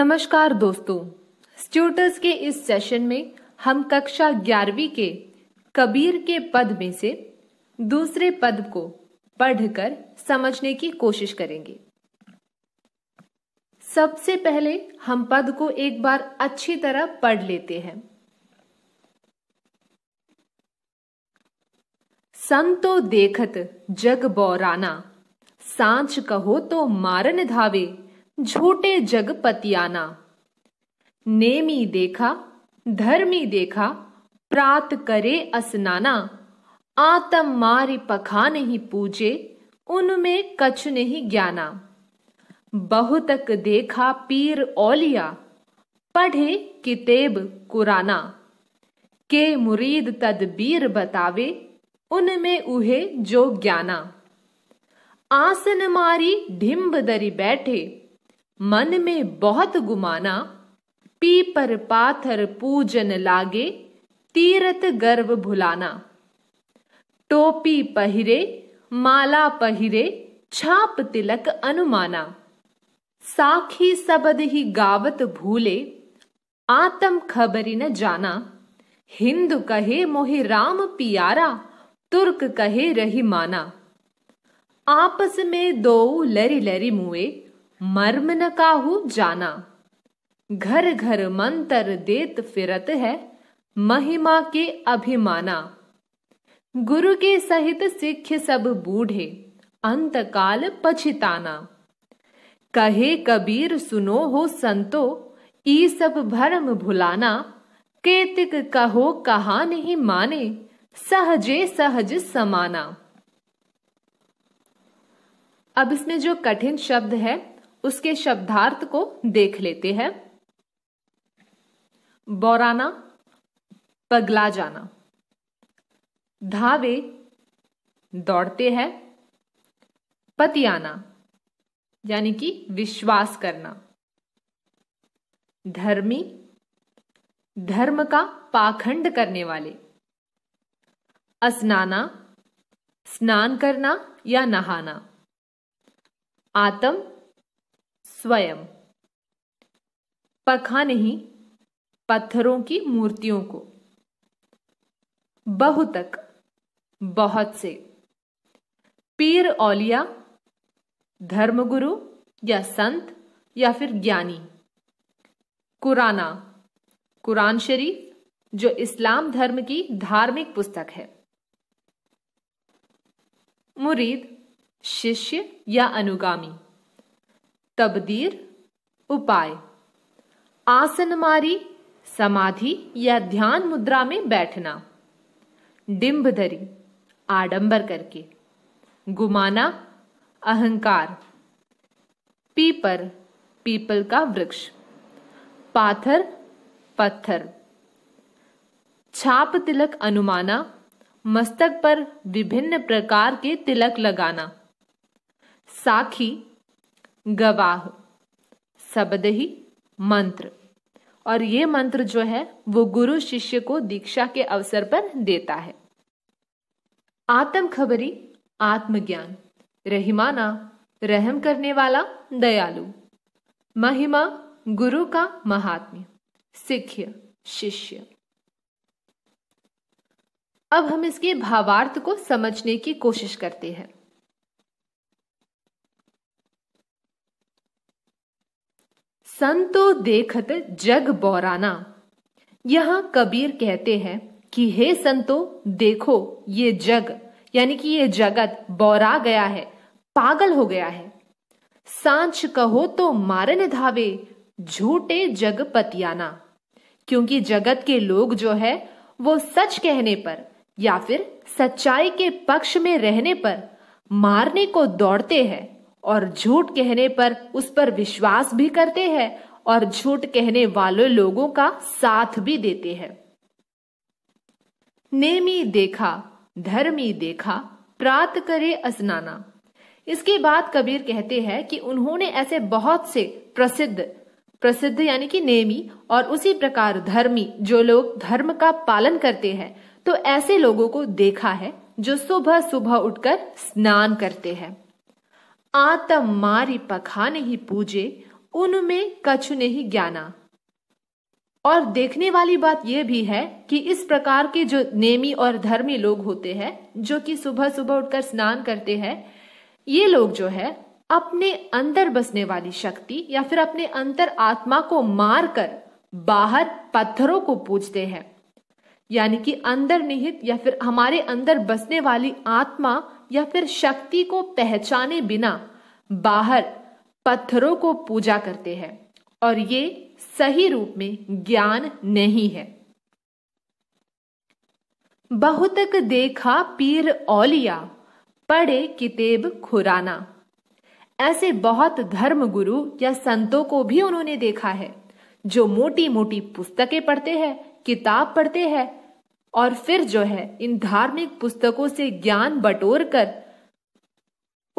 नमस्कार दोस्तों स्ट्यूटर्स के इस सेशन में हम कक्षा ग्यारहवीं के कबीर के पद में से दूसरे पद को पढ़कर समझने की कोशिश करेंगे सबसे पहले हम पद को एक बार अच्छी तरह पढ़ लेते हैं संतो देखत जग बौराना सांच कहो तो मारन धावे झूठे जग पतियाना नेमी देखा धर्मी देखा प्रात करे असनाना आतम मारि पखा नहीं पूजे उनमें कछ नहीं ज्ञाना बहुतक देखा पीर ओलिया पढ़े कितेब कुराना के मुरीद तदबीर बतावे उनमें उहे जो ज्ञाना आसन मारी ढिम्ब दरी बैठे मन में बहुत गुमाना पी पर पाथर पूजन लागे तीरथ गर्व भुलाना टोपी पहिरे माला पहिरे छाप तिलक अनुमाना साखी सबद ही गावत भूले आतम खबरी न जाना हिंदू कहे मोहि राम पियारा तुर्क कहे रही माना आपस में दो लरी लरी मुए मर्म न काहू जाना घर घर मंत्र देत फिरत है महिमा के अभिमाना गुरु के सहित सिख सब बूढ़े अंत काल पछिताना कहे कबीर सुनो हो संतो ई सब भरम भुलाना केतिक कहो कहा नहीं माने सहजे सहज समाना अब इसमें जो कठिन शब्द है उसके शब्दार्थ को देख लेते हैं बौराना पगला जाना धावे दौड़ते हैं पतियाना यानी कि विश्वास करना धर्मी धर्म का पाखंड करने वाले अस्नाना स्नान करना या नहाना आतम स्वयं पखा नहीं पत्थरों की मूर्तियों को बहुतक बहुत से पीर औलिया धर्मगुरु या संत या फिर ज्ञानी कुराना कुरान शरीफ जो इस्लाम धर्म की धार्मिक पुस्तक है मुरीद शिष्य या अनुगामी तबदीर उपाय आसनमारी समाधि या ध्यान मुद्रा में बैठना डिम्बधरी आडंबर करके गुमाना अहंकार पीपर पीपल का वृक्ष पाथर पत्थर छाप तिलक अनुमाना मस्तक पर विभिन्न प्रकार के तिलक लगाना साखी गवाह शब्द ही मंत्र और ये मंत्र जो है वो गुरु शिष्य को दीक्षा के अवसर पर देता है आत्म खबरी आत्मज्ञान रहिमाना रहम करने वाला दयालु महिमा गुरु का महात्म्य सिख्य शिष्य अब हम इसके भावार्थ को समझने की कोशिश करते हैं संतो देखत जग बौराना यहाँ कबीर कहते हैं कि हे संतो देखो ये जग यानी कि ये जगत बौरा गया है पागल हो गया है सांच कहो तो मारन धावे झूठे जग पतियाना क्योंकि जगत के लोग जो है वो सच कहने पर या फिर सच्चाई के पक्ष में रहने पर मारने को दौड़ते हैं और झूठ कहने पर उस पर विश्वास भी करते हैं और झूठ कहने वाले लोगों का साथ भी देते हैं नेमी देखा धर्मी देखा प्रात करे असनाना इसके बाद कबीर कहते हैं कि उन्होंने ऐसे बहुत से प्रसिद्ध प्रसिद्ध यानी कि नेमी और उसी प्रकार धर्मी जो लोग धर्म का पालन करते हैं तो ऐसे लोगों को देखा है जो सुबह सुबह उठकर स्नान करते हैं मारी पखा नहीं पूजे उनमें कछु नहीं ज्ञाना और देखने वाली बात यह भी है कि इस प्रकार के जो नेमी और धर्मी लोग होते हैं जो कि सुबह सुबह उठकर स्नान करते हैं ये लोग जो है अपने अंदर बसने वाली शक्ति या फिर अपने अंतर आत्मा को मारकर बाहर पत्थरों को पूजते हैं यानी कि अंदर निहित या फिर हमारे अंदर बसने वाली आत्मा या फिर शक्ति को पहचाने बिना बाहर पत्थरों को पूजा करते हैं और ये सही रूप में ज्ञान नहीं है बहुतक देखा पीर औलिया पढ़े कितेब खुराना ऐसे बहुत धर्म गुरु या संतों को भी उन्होंने देखा है जो मोटी मोटी पुस्तकें पढ़ते हैं किताब पढ़ते हैं और फिर जो है इन धार्मिक पुस्तकों से ज्ञान बटोर कर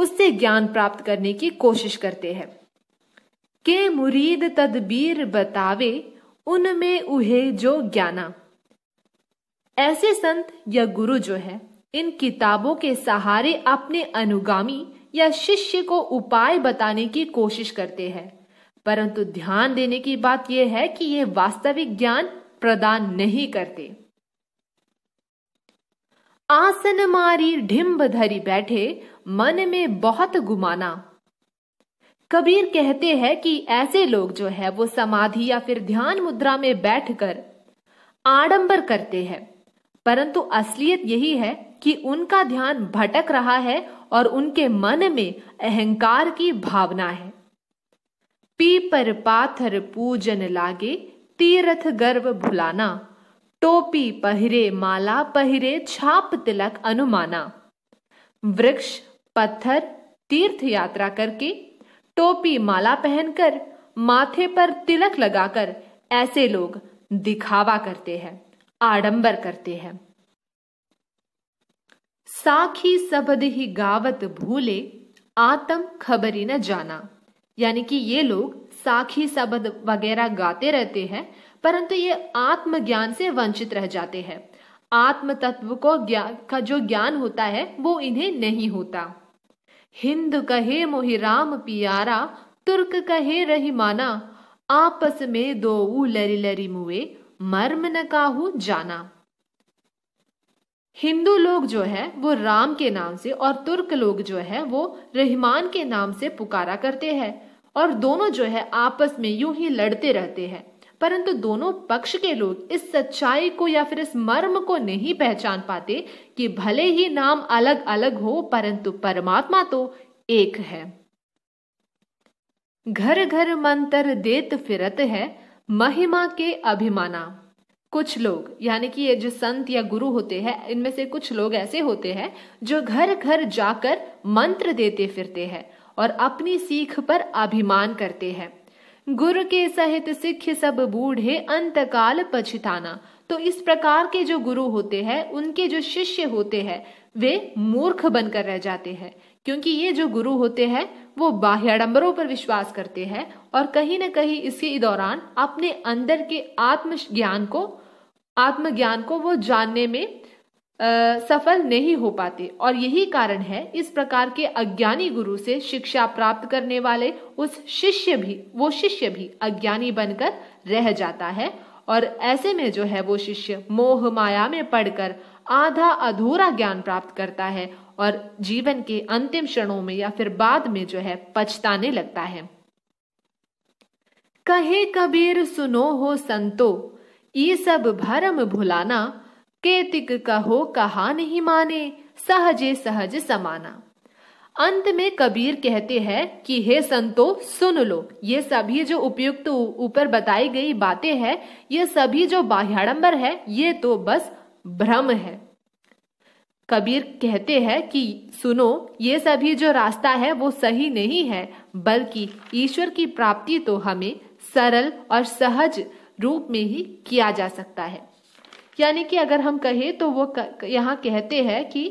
उससे ज्ञान प्राप्त करने की कोशिश करते हैं के मुरीद तदबीर बतावे उनमें उहे जो ज्ञाना ऐसे संत या गुरु जो है इन किताबों के सहारे अपने अनुगामी या शिष्य को उपाय बताने की कोशिश करते हैं परंतु ध्यान देने की बात यह है कि ये वास्तविक ज्ञान प्रदान नहीं करते आसन मारी ढिम्ब धरी बैठे मन में बहुत गुमाना कबीर कहते हैं कि ऐसे लोग जो है वो समाधि या फिर ध्यान मुद्रा में बैठकर आडंबर करते हैं परंतु असलियत यही है कि उनका ध्यान भटक रहा है और उनके मन में अहंकार की भावना है पीपर पाथर पूजन लागे तीर्थ गर्व भुलाना टोपी पहिरे माला पहिरे छाप तिलक अनुमाना वृक्ष पत्थर तीर्थ यात्रा करके टोपी माला पहनकर माथे पर तिलक लगाकर ऐसे लोग दिखावा करते हैं आडंबर करते हैं साखी सबद ही गावत भूले आतम खबरी न जाना यानी कि ये लोग साखी सबद वगैरह गाते रहते हैं परंतु ये आत्मज्ञान से वंचित रह जाते हैं आत्म तत्व को ज्ञान का जो ज्ञान होता है वो इन्हें नहीं होता हिंद कहे मोहि राम पियारा तुर्क कहे रही माना आपस में दो लरी लरी मुए मर्म न काहू जाना हिंदू लोग जो है वो राम के नाम से और तुर्क लोग जो है वो रहमान के नाम से पुकारा करते हैं और दोनों जो है आपस में यूं ही लड़ते रहते हैं परंतु दोनों पक्ष के लोग इस सच्चाई को या फिर इस मर्म को नहीं पहचान पाते कि भले ही नाम अलग अलग हो परंतु परमात्मा तो एक है घर घर मंत्र देत फिरत है महिमा के अभिमाना कुछ लोग यानी कि ये जो संत या गुरु होते हैं इनमें से कुछ लोग ऐसे होते हैं जो घर घर जाकर मंत्र देते फिरते हैं और अपनी सीख पर अभिमान करते हैं गुरु के सहित सिख सब बूढ़े अंतकाल पछिताना तो इस प्रकार के जो गुरु होते हैं उनके जो शिष्य होते हैं वे मूर्ख बनकर रह जाते हैं क्योंकि ये जो गुरु होते हैं वो बाह्य आडम्बरों पर विश्वास करते हैं और कहीं ना कहीं इसके दौरान अपने अंदर के आत्म ज्ञान को आत्मज्ञान को वो जानने में सफल नहीं हो पाते और यही कारण है इस प्रकार के अज्ञानी गुरु से शिक्षा प्राप्त करने वाले उस शिष्य भी वो शिष्य भी अज्ञानी बनकर रह जाता है और ऐसे में जो है वो शिष्य मोह माया में पढ़कर आधा अधूरा ज्ञान प्राप्त करता है और जीवन के अंतिम क्षणों में या फिर बाद में जो है पछताने लगता है कहे कबीर सुनो हो संतो ये सब भरम भुलाना केतिक कहो कहा नहीं माने सहजे सहज समाना अंत में कबीर कहते हैं कि हे संतो सुन लो ये सभी जो उपयुक्त ऊपर बताई गई बातें हैं ये सभी जो बाह्याडंबर है ये तो बस भ्रम है कबीर कहते हैं कि सुनो ये सभी जो रास्ता है वो सही नहीं है बल्कि ईश्वर की प्राप्ति तो हमें सरल और सहज रूप में ही किया जा सकता है यानी कि अगर हम कहें तो वो यहाँ कहते हैं कि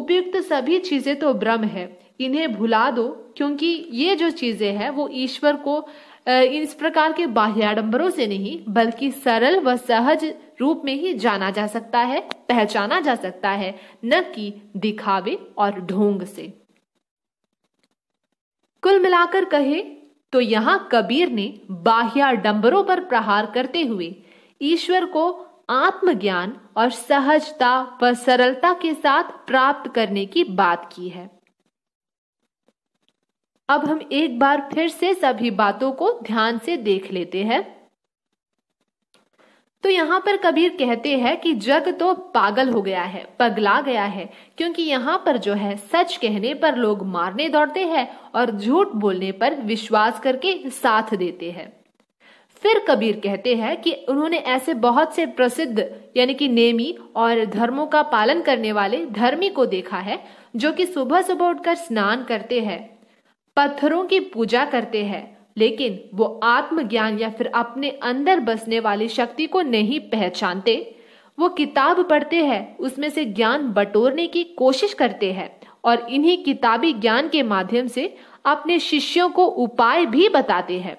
उपयुक्त सभी चीज़ें तो ब्रह्म है इन्हें भुला दो क्योंकि ये जो चीज़ें हैं वो ईश्वर को इस प्रकार के बाह्याडंबरों से नहीं बल्कि सरल व सहज रूप में ही जाना जा सकता है पहचाना जा सकता है न कि दिखावे और ढोंग से कुल मिलाकर कहे तो यहाँ कबीर ने बाह्याडंबरों पर प्रहार करते हुए ईश्वर को आत्मज्ञान और सहजता व सरलता के साथ प्राप्त करने की बात की है अब हम एक बार फिर से सभी बातों को ध्यान से देख लेते हैं तो यहाँ पर कबीर कहते हैं कि जग तो पागल हो गया है पगला गया है क्योंकि यहाँ पर जो है सच कहने पर लोग मारने दौड़ते हैं और झूठ बोलने पर विश्वास करके साथ देते हैं फिर कबीर कहते हैं कि उन्होंने ऐसे बहुत से प्रसिद्ध यानी कि नेमी और धर्मों का पालन करने वाले धर्मी को देखा है जो कि सुबह सुबह उठकर स्नान करते हैं पत्थरों की पूजा करते हैं लेकिन वो आत्मज्ञान या फिर अपने अंदर बसने वाली शक्ति को नहीं पहचानते वो किताब पढ़ते हैं उसमें से ज्ञान बटोरने की कोशिश करते हैं और इन्हीं किताबी ज्ञान के माध्यम से अपने शिष्यों को उपाय भी बताते हैं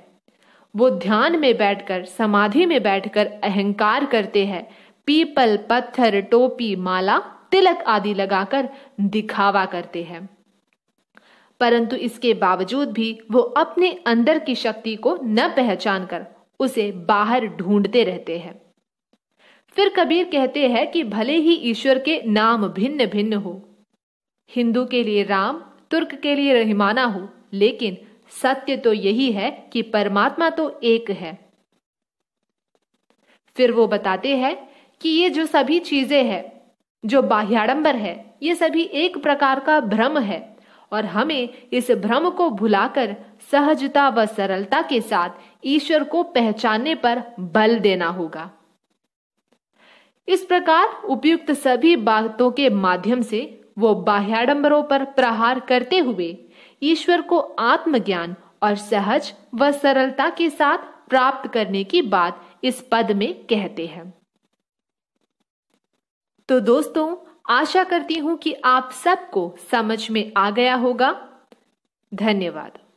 वो ध्यान में बैठकर समाधि में बैठकर अहंकार करते हैं पीपल पत्थर टोपी माला तिलक आदि लगाकर दिखावा करते हैं परंतु इसके बावजूद भी वो अपने अंदर की शक्ति को न पहचान कर उसे बाहर ढूंढते रहते हैं फिर कबीर कहते हैं कि भले ही ईश्वर के नाम भिन्न भिन्न हो हिंदू के लिए राम तुर्क के लिए रहिमाना हो लेकिन सत्य तो यही है कि परमात्मा तो एक है फिर वो बताते हैं कि ये जो सभी चीजें हैं जो बाह्याडंबर है ये सभी एक प्रकार का भ्रम है और हमें इस भ्रम को भुलाकर सहजता व सरलता के साथ ईश्वर को पहचानने पर बल देना होगा इस प्रकार उपयुक्त सभी बातों के माध्यम से वो बाह्याडंबरों पर प्रहार करते हुए ईश्वर को आत्मज्ञान और सहज व सरलता के साथ प्राप्त करने की बात इस पद में कहते हैं तो दोस्तों आशा करती हूं कि आप सबको समझ में आ गया होगा धन्यवाद